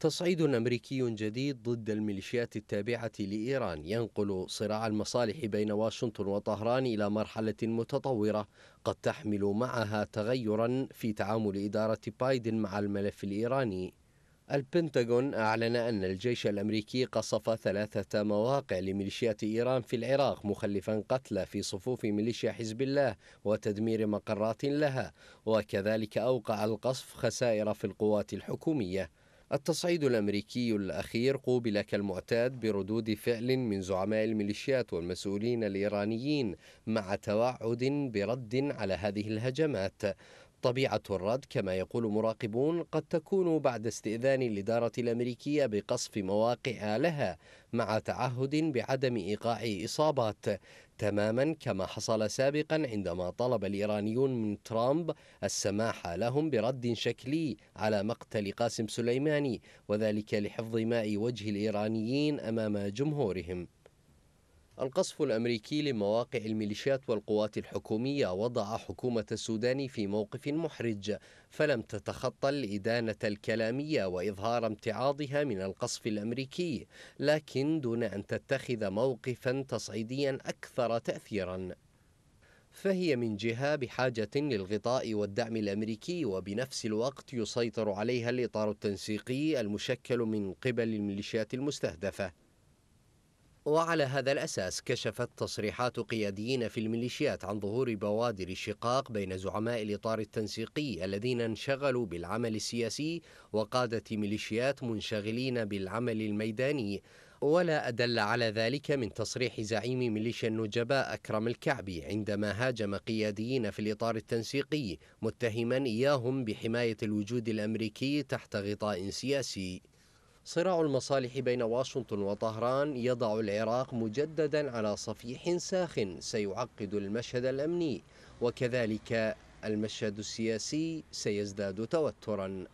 تصعيد أمريكي جديد ضد الميليشيات التابعة لإيران ينقل صراع المصالح بين واشنطن وطهران إلى مرحلة متطورة قد تحمل معها تغيرا في تعامل إدارة بايدن مع الملف الإيراني البنتاغون أعلن أن الجيش الأمريكي قصف ثلاثة مواقع لميليشيات إيران في العراق مخلفا قتلى في صفوف ميليشيا حزب الله وتدمير مقرات لها وكذلك أوقع القصف خسائر في القوات الحكومية التصعيد الأمريكي الأخير قوبل كالمعتاد بردود فعل من زعماء الميليشيات والمسؤولين الإيرانيين مع توعد برد على هذه الهجمات طبيعة الرد كما يقول مراقبون قد تكون بعد استئذان الإدارة الأمريكية بقصف مواقع لها مع تعهد بعدم إيقاع إصابات تماما كما حصل سابقا عندما طلب الإيرانيون من ترامب السماح لهم برد شكلي على مقتل قاسم سليماني وذلك لحفظ ماء وجه الإيرانيين أمام جمهورهم القصف الأمريكي لمواقع الميليشيات والقوات الحكومية وضع حكومة السودان في موقف محرج فلم تتخطى الإدانة الكلامية وإظهار امتعاضها من القصف الأمريكي لكن دون أن تتخذ موقفا تصعيديا أكثر تأثيرا فهي من جهة بحاجة للغطاء والدعم الأمريكي وبنفس الوقت يسيطر عليها الإطار التنسيقي المشكل من قبل الميليشيات المستهدفة وعلى هذا الأساس كشفت تصريحات قياديين في الميليشيات عن ظهور بوادر الشقاق بين زعماء الإطار التنسيقي الذين انشغلوا بالعمل السياسي وقادة ميليشيات منشغلين بالعمل الميداني ولا أدل على ذلك من تصريح زعيم ميليشيا النجباء أكرم الكعبي عندما هاجم قياديين في الإطار التنسيقي متهما إياهم بحماية الوجود الأمريكي تحت غطاء سياسي صراع المصالح بين واشنطن وطهران يضع العراق مجددا على صفيح ساخن سيعقد المشهد الأمني وكذلك المشهد السياسي سيزداد توترا